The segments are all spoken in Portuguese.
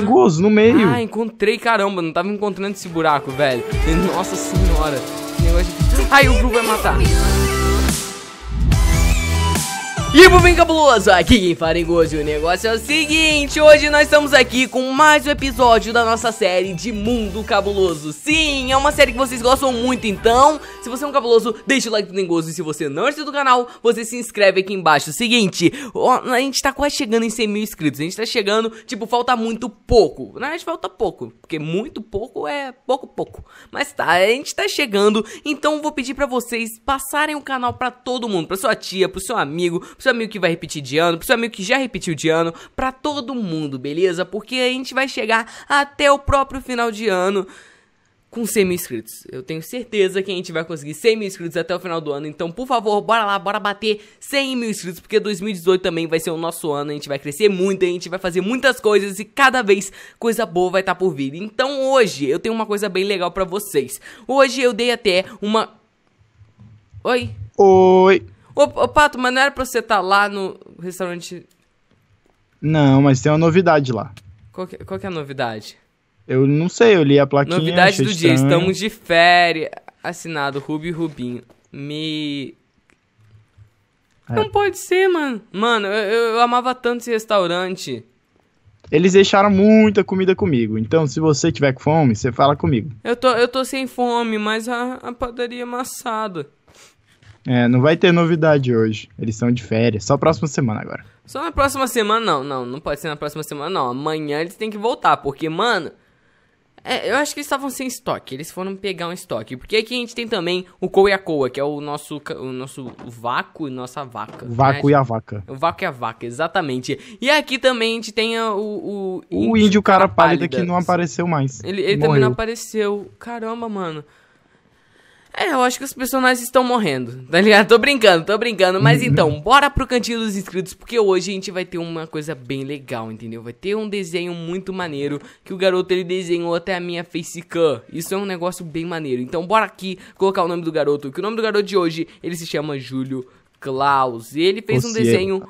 Tem no meio. Ah, encontrei, caramba, não tava encontrando esse buraco, velho. Nossa senhora. Negócio... Ai, o Gru vai matar. E tipo, bem cabuloso, aqui quem faringoso e o negócio é o seguinte Hoje nós estamos aqui com mais um episódio da nossa série de Mundo Cabuloso Sim, é uma série que vocês gostam muito, então Se você é um cabuloso, deixa o like do e se você não é inscrito no canal, você se inscreve aqui embaixo Seguinte, a gente tá quase chegando em 100 mil inscritos A gente tá chegando, tipo, falta muito pouco Na verdade falta pouco, porque muito pouco é pouco pouco Mas tá, a gente tá chegando Então vou pedir pra vocês passarem o canal pra todo mundo Pra sua tia, pro seu amigo, pro seu amigo que vai repetir de ano, pro seu amigo que já repetiu de ano, pra todo mundo, beleza? Porque a gente vai chegar até o próprio final de ano com 100 mil inscritos. Eu tenho certeza que a gente vai conseguir 100 mil inscritos até o final do ano. Então, por favor, bora lá, bora bater 100 mil inscritos, porque 2018 também vai ser o nosso ano. A gente vai crescer muito, a gente vai fazer muitas coisas e cada vez coisa boa vai estar tá por vir. Então, hoje eu tenho uma coisa bem legal para vocês. Hoje eu dei até uma. Oi. Oi. Ô, ô, Pato, mas não era pra você estar tá lá no restaurante. Não, mas tem uma novidade lá. Qual que, qual que é a novidade? Eu não sei, eu li a plaquinha. Novidade do dia, estranho. estamos de férias. Assinado Rubi Rubinho. Me. É. Não pode ser, mano. Mano, eu, eu amava tanto esse restaurante. Eles deixaram muita comida comigo. Então, se você tiver com fome, você fala comigo. Eu tô, eu tô sem fome, mas a, a padaria é amassada. É, não vai ter novidade hoje. Eles estão de férias. Só próxima semana agora. Só na próxima semana, não. Não, não pode ser na próxima semana, não. Amanhã eles têm que voltar, porque, mano. É, eu acho que eles estavam sem estoque. Eles foram pegar um estoque. Porque aqui a gente tem também o Coa e a Coa, que é o nosso, o nosso vácuo e nossa vaca. O né? vácuo né? e a vaca. O vácuo e a vaca, exatamente. E aqui também a gente tem o. O, o índio, índio cara, cara pálida, pálida, que não apareceu mais. Ele, ele também não apareceu. Caramba, mano. É, eu acho que os personagens estão morrendo, tá ligado? Tô brincando, tô brincando. Mas uhum. então, bora pro cantinho dos inscritos, porque hoje a gente vai ter uma coisa bem legal, entendeu? Vai ter um desenho muito maneiro que o garoto ele desenhou até a minha facecam. Isso é um negócio bem maneiro. Então, bora aqui colocar o nome do garoto, que o nome do garoto de hoje ele se chama Júlio Klaus. E ele fez o um desenho.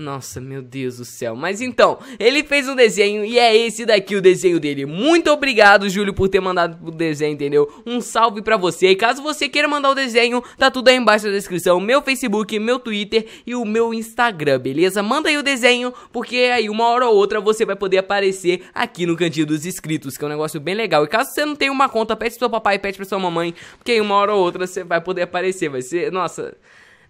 Nossa, meu Deus do céu. Mas então, ele fez um desenho e é esse daqui o desenho dele. Muito obrigado, Júlio, por ter mandado o desenho, entendeu? Um salve pra você. E caso você queira mandar o desenho, tá tudo aí embaixo na descrição. Meu Facebook, meu Twitter e o meu Instagram, beleza? Manda aí o desenho, porque aí uma hora ou outra você vai poder aparecer aqui no cantinho dos inscritos, que é um negócio bem legal. E caso você não tenha uma conta, pede pro seu papai, pede pra sua mamãe, porque aí uma hora ou outra você vai poder aparecer. Vai ser, nossa...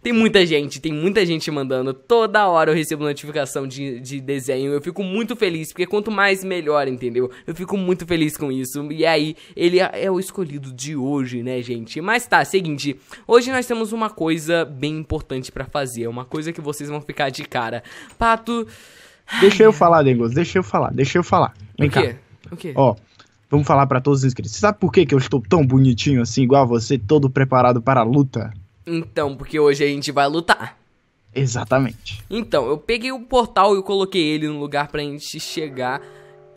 Tem muita gente, tem muita gente mandando. Toda hora eu recebo notificação de, de desenho. Eu fico muito feliz, porque quanto mais, melhor, entendeu? Eu fico muito feliz com isso. E aí, ele é o escolhido de hoje, né, gente? Mas tá, seguinte. Hoje nós temos uma coisa bem importante para fazer. É uma coisa que vocês vão ficar de cara. Pato. Deixa eu falar, Dengos. Deixa eu falar, deixa eu falar. Vem o quê? cá. O quê? Ó. Vamos falar para todos os inscritos. Você sabe por que, que eu estou tão bonitinho assim, igual a você, todo preparado para a luta? Então, porque hoje a gente vai lutar. Exatamente. Então, eu peguei o portal e coloquei ele no lugar pra gente chegar,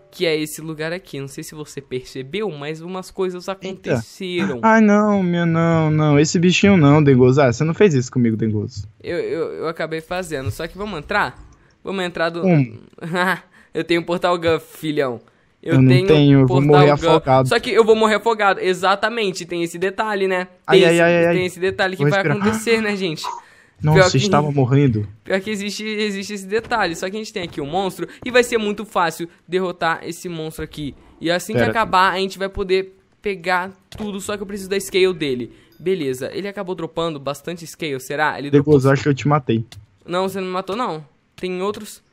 que é esse lugar aqui. Não sei se você percebeu, mas umas coisas aconteceram. Ah não, meu, não, não. Esse bichinho não, Dengoso. Ah, você não fez isso comigo, Dengoso. Eu, eu, eu acabei fazendo, só que vamos entrar? Vamos entrar do... Um. eu tenho um portal Guff, filhão. Eu, eu não tenho, tenho vou morrer afogado. Só que eu vou morrer afogado, exatamente, tem esse detalhe, né? Tem ai, esse, ai, ai, tem esse detalhe que vai respirar. acontecer, né, gente? Nossa, que, estava morrendo. Pior que existe, existe esse detalhe, só que a gente tem aqui o um monstro e vai ser muito fácil derrotar esse monstro aqui. E assim Pera. que acabar, a gente vai poder pegar tudo, só que eu preciso da scale dele. Beleza, ele acabou dropando bastante scale, será? Ele acho dropou... que eu te matei. Não, você não me matou, não. Tem outros...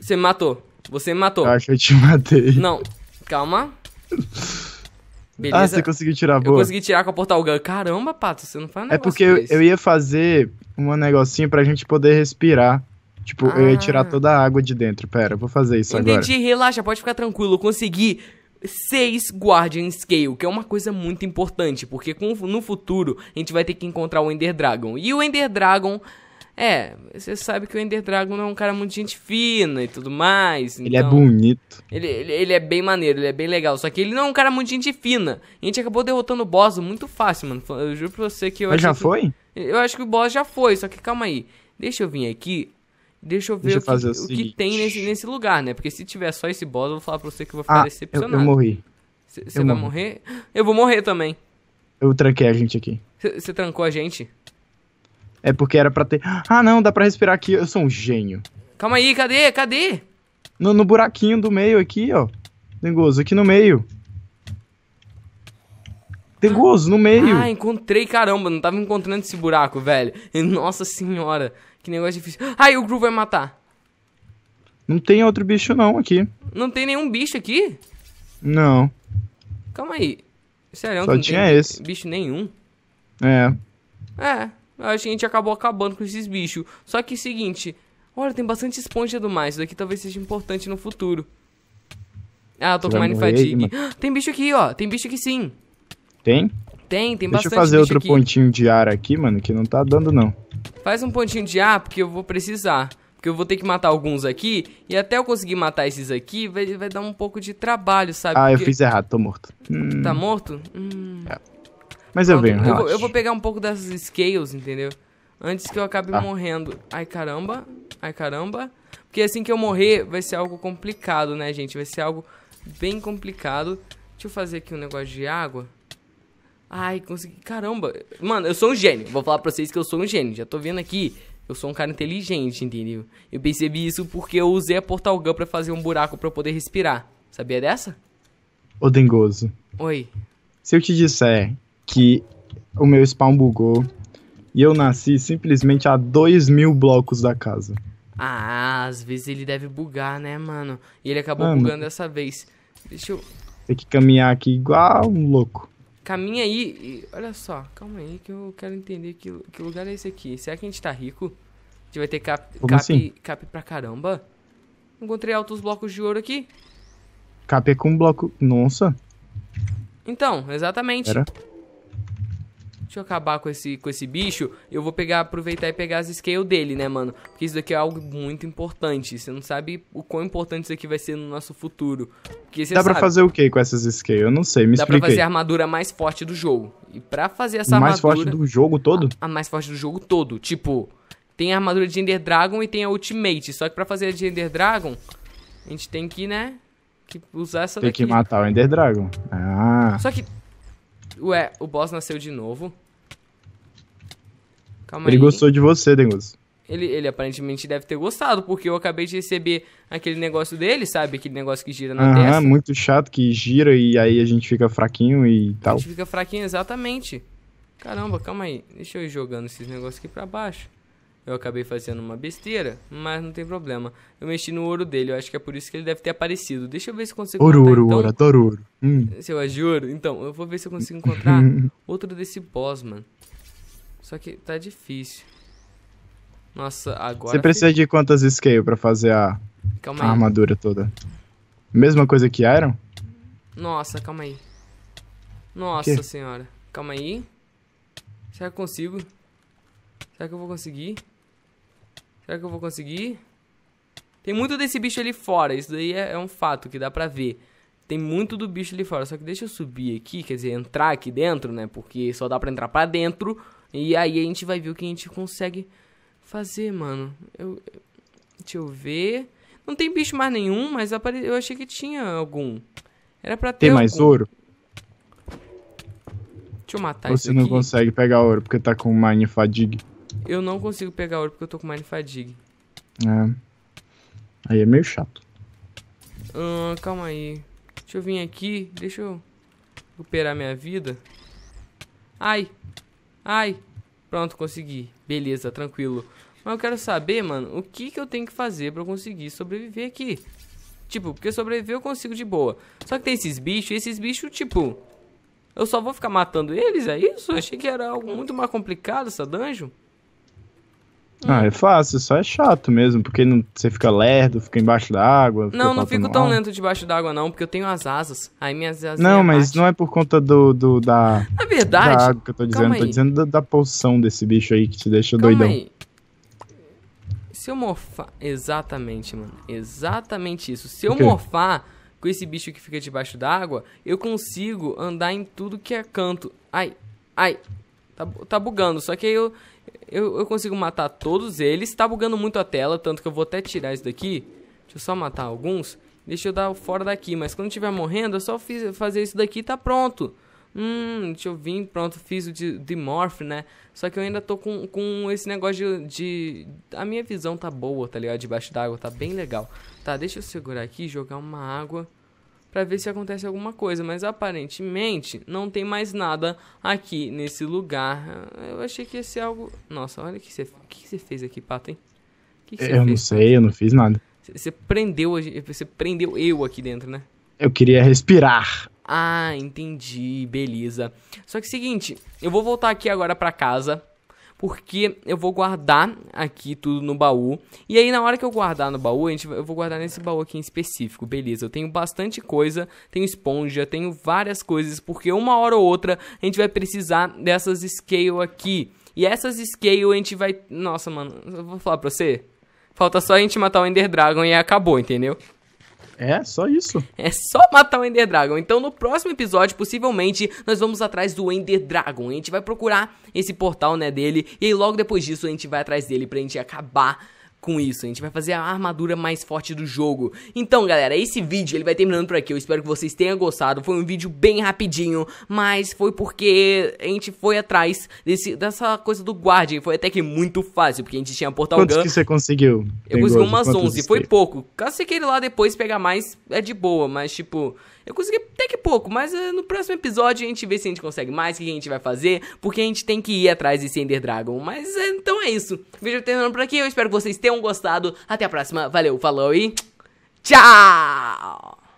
Você me matou. Você me matou. Acho que eu te matei. Não, calma. Ah, Beleza. Ah, você conseguiu tirar a boa. Eu consegui tirar com a Portal Gun. Caramba, Pato, você não faz nada. É porque eu, eu ia fazer um negocinho pra gente poder respirar. Tipo, ah. eu ia tirar ah. toda a água de dentro. Pera, eu vou fazer isso Entendi, agora. Entendi, relaxa, pode ficar tranquilo. Eu consegui seis Guardian Scale, que é uma coisa muito importante, porque com, no futuro a gente vai ter que encontrar o Ender Dragon. E o Ender Dragon é, você sabe que o Ender Dragon é um cara muito gente fina e tudo mais. Ele é então bonito. Ele, ele, ele, é bem maneiro, ele é bem legal. Só que ele não é um cara muito gente fina. A gente acabou derrotando o boss muito fácil, mano. Eu juro pra você que eu Mas já que, foi? Eu acho que o boss já foi, só que calma aí. Deixa eu vir aqui. Deixa eu ver Deixa o, que, o, o que tem nesse, nesse lugar, né? Porque se tiver só esse boss, eu vou falar pra você que eu vou ficar ah, decepcionado. Eu, eu morri. Você vai morri. morrer? Eu vou morrer também. Eu tranquei a gente aqui. Você trancou a gente? É porque era pra ter. Ah, não, dá pra respirar aqui. Eu sou um gênio. Calma aí, cadê? Cadê? No, no buraquinho do meio aqui, ó. Dengoso, aqui no meio. Dengoso, no meio. Ah, encontrei, caramba. Não tava encontrando esse buraco, velho. Nossa senhora. Que negócio difícil. Ai, o Gru vai matar. Não tem outro bicho não aqui. Não tem nenhum bicho aqui? Não. Calma aí. Sério, Só não tinha esse. bicho nenhum? É. É a gente acabou acabando com esses bichos. Só que seguinte, olha, tem bastante esponja do mais. Isso daqui talvez seja importante no futuro. Ah, eu tô com Mine Fatigue. tem bicho aqui, ó. Tem bicho aqui sim. Tem? Tem, tem Deixa bastante Deixa eu fazer outro aqui. pontinho de ar aqui, mano, que não tá dando não. Faz um pontinho de ar, porque eu vou precisar. Porque eu vou ter que matar alguns aqui, e até eu conseguir matar esses aqui, vai, vai dar um pouco de trabalho, sabe? Ah, porque... eu fiz errado, tô morto. Tá hum. morto? Hum. É. Mas eu venho, eu, vou, eu vou pegar um pouco dessas scales, entendeu? Antes que eu acabe ah. morrendo. Ai, caramba. Ai, caramba. Porque assim que eu morrer, vai ser algo complicado, né, gente? Vai ser algo bem complicado. Deixa eu fazer aqui um negócio de água. Ai, consegui. Caramba. Mano, eu sou um gênio. Vou falar pra vocês que eu sou um gênio. Já tô vendo aqui. Eu sou um cara inteligente, entendeu? Eu percebi isso porque eu usei a Portal Gun pra fazer um buraco pra eu poder respirar. Sabia dessa? Ô, Dengoso. Oi. Se eu te disser que o meu spawn bugou e eu nasci simplesmente a dois mil blocos da casa. Ah, às vezes ele deve bugar, né, mano? E ele acabou mano, bugando dessa vez. Deixa eu. Tem que caminhar aqui igual um louco. Caminha aí e. Olha só, calma aí que eu quero entender que, que lugar é esse aqui. Será que a gente tá rico? A gente vai ter cap, cap, assim? cap pra caramba? Encontrei altos blocos de ouro aqui. Cap é com bloco. Nossa. Então, exatamente. Era? Deixa eu acabar com esse, com esse bicho. Eu vou pegar, aproveitar e pegar as scales dele, né, mano? Porque isso daqui é algo muito importante. Você não sabe o quão importante isso aqui vai ser no nosso futuro. Porque você Dá sabe, pra fazer o que com essas scales? Eu não sei, me Dá expliquei. pra fazer a armadura mais forte do jogo. E pra fazer essa mais armadura... Mais forte do jogo todo? A, a mais forte do jogo todo. Tipo, tem a armadura de Ender Dragon e tem a Ultimate. Só que pra fazer a de Ender Dragon, a gente tem que, né... Que usar essa tem daqui. que matar o Ender Dragon. Ah. Só que... Ué, o boss nasceu de novo. Calma ele aí. gostou de você, Dengoso. Ele, ele aparentemente deve ter gostado, porque eu acabei de receber aquele negócio dele, sabe? Aquele negócio que gira na testa. Ah, muito chato que gira e aí a gente fica fraquinho e tal. A gente fica fraquinho, exatamente. Caramba, calma aí. Deixa eu ir jogando esses negócios aqui pra baixo. Eu acabei fazendo uma besteira, mas não tem problema. Eu mexi no ouro dele, eu acho que é por isso que ele deve ter aparecido. Deixa eu ver se consigo ouro, encontrar. Ouro, então, ouro, adoro ouro. Hum. Seu se Então, eu vou ver se eu consigo encontrar outro desse boss, mano. Só que tá difícil. Nossa, agora. Você precisa fica... de quantas scale pra fazer a, calma a aí. armadura toda? Mesma coisa que Iron? Nossa, calma aí. Nossa que? senhora. Calma aí. Será que eu consigo? Será que eu vou conseguir? Será que eu vou conseguir? Tem muito desse bicho ali fora. Isso daí é, é um fato que dá pra ver. Tem muito do bicho ali fora. Só que deixa eu subir aqui, quer dizer, entrar aqui dentro, né? Porque só dá pra entrar pra dentro e aí a gente vai ver o que a gente consegue fazer, mano. Eu, deixa eu ver. Não tem bicho mais nenhum, mas apare... eu achei que tinha algum. Era pra ter. Tem mais algum. ouro? Deixa eu matar Você não aqui. consegue pegar ouro porque tá com Mine Fatigue. Eu não consigo pegar ouro porque eu tô com Mine Fatigue. É. Aí é meio chato. Hum, calma aí. Deixa eu vir aqui. Deixa eu recuperar minha vida. Ai, Ai, pronto, consegui. Beleza, tranquilo. Mas eu quero saber, mano, o que, que eu tenho que fazer pra eu conseguir sobreviver aqui? Tipo, porque sobreviver eu consigo de boa. Só que tem esses bichos, e esses bichos, tipo... Eu só vou ficar matando eles, é isso? Eu achei que era algo muito mais complicado essa dungeon. Ah, é fácil, só é chato mesmo, porque não, você fica lerdo, fica embaixo da água. Não, não fico tão lento debaixo da água, não, porque eu tenho as asas. Aí minhas asas. Não, mas bate. não é por conta do. do da... Na é verdade. Da água que eu tô dizendo, tô dizendo da, da poção desse bicho aí que te deixa Calma doidão. Aí. Se eu morfar. Exatamente, mano. Exatamente isso. Se eu okay. morfar com esse bicho que fica debaixo d'água, eu consigo andar em tudo que é canto. Ai, ai. Tá, tá bugando. Só que aí eu, eu, eu consigo matar todos eles. Tá bugando muito a tela, tanto que eu vou até tirar isso daqui. Deixa eu só matar alguns. Deixa eu dar fora daqui. Mas quando tiver morrendo, é só fiz, fazer isso daqui e tá pronto. Hum, deixa eu vir, pronto, fiz o de, de Morph, né? Só que eu ainda tô com, com esse negócio de, de A minha visão tá boa, tá ligado? Debaixo d'água, tá bem legal. Tá, deixa eu segurar aqui jogar uma água para ver se acontece alguma coisa, mas aparentemente não tem mais nada aqui nesse lugar. Eu achei que ia ser algo. Nossa, olha o que você que que fez aqui, Pato, hein? Que que eu fez? não sei, eu não fiz nada. Você prendeu, você prendeu eu aqui dentro, né? Eu queria respirar. Ah, entendi, beleza. Só que é o seguinte, eu vou voltar aqui agora para casa, porque eu vou guardar aqui tudo no baú. E aí na hora que eu guardar no baú, a gente, eu vou guardar nesse baú aqui em específico, beleza. Eu tenho bastante coisa, tenho esponja, tenho várias coisas, porque uma hora ou outra a gente vai precisar dessas scale aqui. E essas scale a gente vai... Nossa, mano, eu vou falar pra você... Falta só a gente matar o Ender Dragon e acabou, entendeu? É, só isso. É só matar o Ender Dragon. Então, no próximo episódio, possivelmente, nós vamos atrás do Ender Dragon. A gente vai procurar esse portal, né, dele. E aí, logo depois disso, a gente vai atrás dele pra gente acabar com isso. A gente vai fazer a armadura mais forte do jogo. Então, galera, esse vídeo ele vai terminando por aqui. Eu espero que vocês tenham gostado. Foi um vídeo bem rapidinho, mas foi porque a gente foi atrás desse, dessa coisa do Guardian. Foi até que muito fácil, porque a gente tinha Portal Quantos Gun. que você conseguiu? Eu consegui umas 11. Foi pouco. Caso você queira ir lá depois pegar mais, é de boa, mas tipo... Eu consegui até que pouco, mas uh, no próximo episódio a gente vê se a gente consegue mais, o que a gente vai fazer, porque a gente tem que ir atrás desse Ender Dragon. Mas uh, então é isso. O vídeo terminando por aqui, eu espero que vocês tenham gostado. Até a próxima, valeu, falou e tchau!